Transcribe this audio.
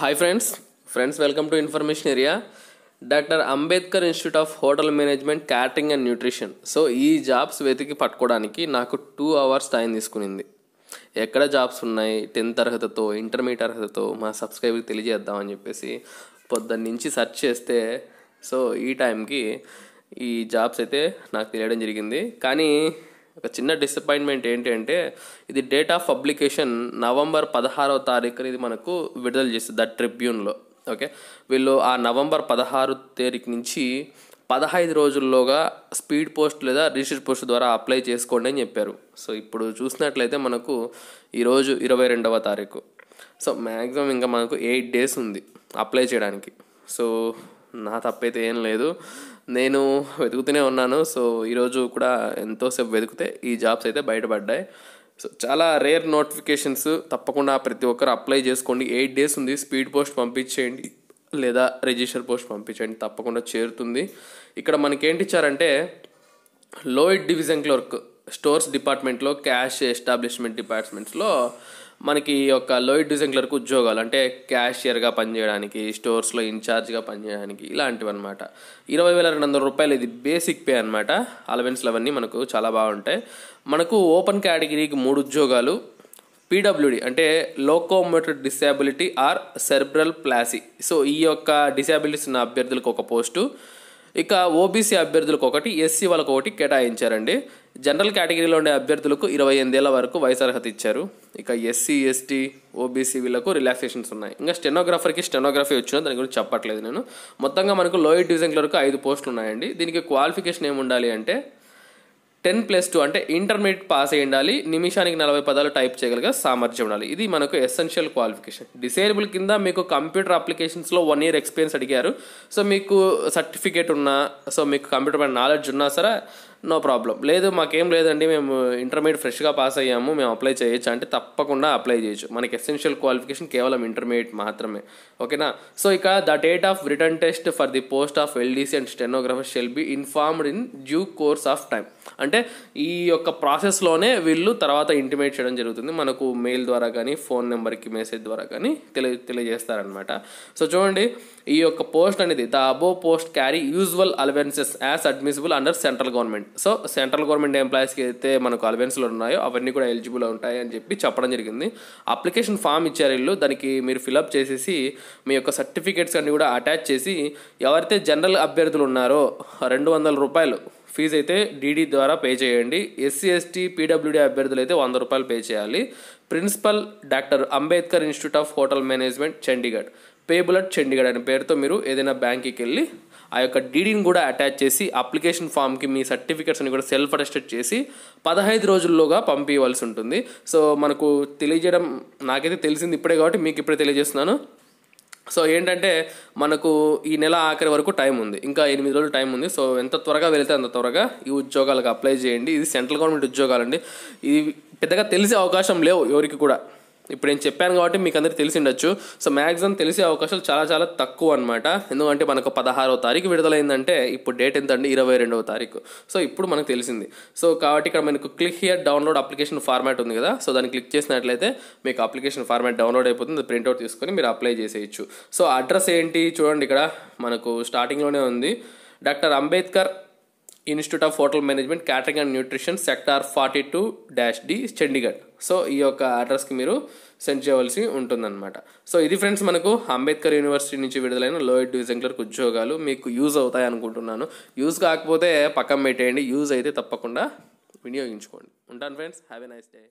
hi friends friends welcome to information area doctor Ambedkar institute of hotel management catering and nutrition so ఈ jobs వెతికి పట్టుకోవడానికి నాకు two hours time తీసుకునింది ఎక్కడ jobs ఉన్నాయి tenth అర్హతతో intermediate అర్హతతో మా సబ్స్క్రైబర్కి తెలియజేద్దామని చెప్పేసి పొద్దున్న నుంచి సెర్చ్ చేస్తే సో ఈ టైంకి ఈ జాబ్స్ అయితే నాకు తెలియడం జరిగింది కానీ ఒక చిన్న డిసప్పాయింట్మెంట్ ఏంటి అంటే ఇది డేట్ ఆఫ్ పబ్లికేషన్ నవంబర్ పదహారవ తారీఖు ఇది మనకు విడుదల చేస్తుంది ద ట్రిబ్యూన్లో ఓకే వీళ్ళు ఆ నవంబర్ పదహారు తారీఖు నుంచి పదహైదు రోజుల్లోగా స్పీడ్ పోస్ట్ లేదా రిజిస్టర్ పోస్ట్ ద్వారా అప్లై చేసుకోండి అని చెప్పారు సో ఇప్పుడు చూసినట్లయితే మనకు ఈరోజు ఇరవై రెండవ తారీఖు సో మ్యాక్సిమం ఇంకా మనకు ఎయిట్ డేస్ ఉంది అప్లై చేయడానికి సో నా తప్పైతే ఏం లేదు నేను వెతుకుతూనే ఉన్నాను సో ఈరోజు కూడా ఎంతోసేపు వెతికితే ఈ జాబ్స్ అయితే బయటపడ్డాయి సో చాలా రేర్ నోటిఫికేషన్స్ తప్పకుండా ప్రతి ఒక్కరు అప్లై చేసుకోండి ఎయిట్ డేస్ ఉంది స్పీడ్ పోస్ట్ పంపించేయండి లేదా రిజిస్టర్ పోస్ట్ పంపించండి తప్పకుండా చేరుతుంది ఇక్కడ మనకి ఏంటి ఇచ్చారంటే లోయిడ్ డివిజన్ క్లర్క్ స్టోర్స్ డిపార్ట్మెంట్లో క్యాష్ ఎస్టాబ్లిష్మెంట్ డిపార్ట్మెంట్స్లో మనకి యొక్క లోయిడ్ డిజైన్ క్లర్క్ ఉద్యోగాలు అంటే క్యాషియర్గా పనిచేయడానికి స్టోర్స్లో ఇన్ఛార్జ్గా పనిచేయడానికి ఇలాంటివి అనమాట ఇరవై వేల రెండు వందల రూపాయలు ఇది బేసిక్ పే అనమాట అలవెన్స్లు అవన్నీ మనకు చాలా బాగుంటాయి మనకు ఓపెన్ కేటగిరీకి మూడు ఉద్యోగాలు పీడబ్ల్యూడి అంటే locomotor disability or cerebral palsy so ఈ యొక్క డిసేబిలిటీస్ ఉన్న అభ్యర్థులకు ఒక పోస్టు ఇక ఓబీసీ అభ్యర్థులకు ఒకటి ఎస్సీ వాళ్ళకు ఒకటి కేటాయించారండి జనరల్ కేటగిరీలో ఉండే అభ్యర్థులకు ఇరవై ఎనిమిదేళ్ల వరకు వయసు అర్హత ఇచ్చారు ఇక ఎస్సీ ఎస్టీ ఓబీసీ వీళ్ళకు రిలాక్సేషన్స్ ఉన్నాయి ఇంకా స్టెనోగ్రాఫర్కి స్టెనోగ్రఫీ వచ్చిన దాని గురించి చెప్పట్లేదు నేను మొత్తంగా మనకు లోయర్ డివిజన్ క్లర్క్ ఐదు పోస్టులు ఉన్నాయండి దీనికి క్వాలిఫికేషన్ ఏమి ఉండాలి అంటే టెన్ ప్లస్ టూ అంటే ఇంటర్మీడియట్ పాస్ అయ్యి ఉండాలి నిమిషానికి నలభై పదాలు టైప్ చేయగలిగే సామర్థ్యం ఉండాలి ఇది మనకు ఎసెన్షియల్ క్వాలిఫికేషన్ డిసేబుల్ కింద మీకు కంప్యూటర్ అప్లికేషన్స్లో వన్ ఇయర్ ఎక్స్పీరియన్స్ అడిగారు సో మీకు సర్టిఫికేట్ ఉన్నా సో మీకు కంప్యూటర్ పైన నాలెడ్జ్ ఉన్నా సరే నో ప్రాబ్లం లేదు మాకేం లేదండి మేము ఇంటర్మీడియట్ ఫ్రెష్గా పాస్ అయ్యాము మేము అప్లై చేయొచ్చు అంటే తప్పకుండా అప్లై చేయొచ్చు మనకి ఎసెన్షియల్ క్వాలిఫికేషన్ కేవలం ఇంటర్మీడియట్ మాత్రమే ఓకేనా సో ఇక the date of written test for the post of LDC and stenographer shall be informed in due course of time అంటే ఈ యొక్క ప్రాసెస్లోనే వీళ్ళు తర్వాత ఇంటిమేట్ చేయడం జరుగుతుంది మనకు మెయిల్ ద్వారా కానీ ఫోన్ నెంబర్కి మెసేజ్ ద్వారా కానీ తెలియ తెలియజేస్తారనమాట సో చూడండి ఈ యొక్క పోస్ట్ అనేది the above post carry usual allowances as admissible under central government so central government ఎంప్లాయీస్కి అయితే మనకు అలవెన్స్లు ఉన్నాయో అవన్నీ కూడా ఎలిజిబుల్ ఉంటాయి అని చెప్పి చెప్పడం జరిగింది అప్లికేషన్ ఫామ్ ఇచ్చారు ఇల్లు దానికి మీరు ఫిలప్ చేసేసి మీ యొక్క సర్టిఫికేట్స్ అన్నీ కూడా అటాచ్ చేసి ఎవరైతే జనరల్ అభ్యర్థులు ఉన్నారో రెండు వందల రూపాయలు ఫీజు అయితే డీడీ ద్వారా పే చేయండి ఎస్సీ ఎస్టీ పీడబ్ల్యూడీ అభ్యర్థులు అయితే వంద రూపాయలు పే చేయాలి principal doctor Ambedkar institute of hotel management Chandigarh payable at Chandigarh అనే పేరుతో మీరు ఏదైనా బ్యాంక్కి వెళ్ళి ఆ యొక్క డీడీని కూడా అటాచ్ చేసి అప్లికేషన్ ఫామ్కి మీ సర్టిఫికేట్స్ అని కూడా సెల్ఫ్ అటెస్టెడ్ చేసి పదహైదు రోజుల్లోగా పంపించవలసి ఉంటుంది సో మనకు తెలియజేయడం నాకైతే తెలిసింది ఇప్పుడే కాబట్టి మీకు ఇప్పుడే తెలియజేస్తున్నాను సో ఏంటంటే మనకు ఈ నెల ఆఖరి వరకు టైం ఉంది ఇంకా ఎనిమిది రోజులు టైం ఉంది సో ఎంత త్వరగా వెళితే అంత త్వరగా ఈ ఉద్యోగాలకు అప్లై చేయండి ఇది సెంట్రల్ గవర్నమెంట్ ఉద్యోగాలండి ఇది పెద్దగా తెలిసే అవకాశం లేవు ఎవరికి కూడా ఇప్పుడు నేను చెప్పాను కాబట్టి మీకు అందరికీ తెలిసి ఉండొచ్చు సో మ్యాక్సిమం తెలిసే అవకాశాలు చాలా చాలా తక్కువ అనమాట ఎందుకంటే మనకు పదహారవ తారీఖు విడుదలైందంటే ఇప్పుడు డేట్ ఎంత అండి ఇరవై రెండవ తారీఖు సో ఇప్పుడు మనకు తెలిసింది సో కాబట్టి ఇక్కడ మనకు click here download application format ఉంది కదా సో దాన్ని క్లిక్ చేసినట్లయితే మీకు అప్లికేషన్ ఫార్మాట్ డౌన్లోడ్ అయిపోతుంది ప్రింట్అవుట్ తీసుకొని మీరు అప్లై చేసేయచ్చు సో అడ్రస్ ఏంటి చూడండి ఇక్కడ మనకు స్టార్టింగ్లోనే ఉంది doctor Ambedkar institute of hotel management catering and nutrition sector forty two dash D Chandigarh so ఈ యొక్క అడ్రస్కి మీరు సెండ్ చేయవలసి ఉంటుందన్నమాట సో ఇది ఫ్రెండ్స్ మనకు అంబేద్కర్ యూనివర్సిటీ నుంచి విడుదలైన లోయర్ డివిజన్ క్లర్క్ ఉద్యోగాలు మీకు యూజ్ అవుతాయి అనుకుంటున్నాను యూజ్ కాకపోతే పక్కన పెట్టేయండి యూజ్ అయితే తప్పకుండా వినియోగించుకోండి ఉంటాను friends have a nice day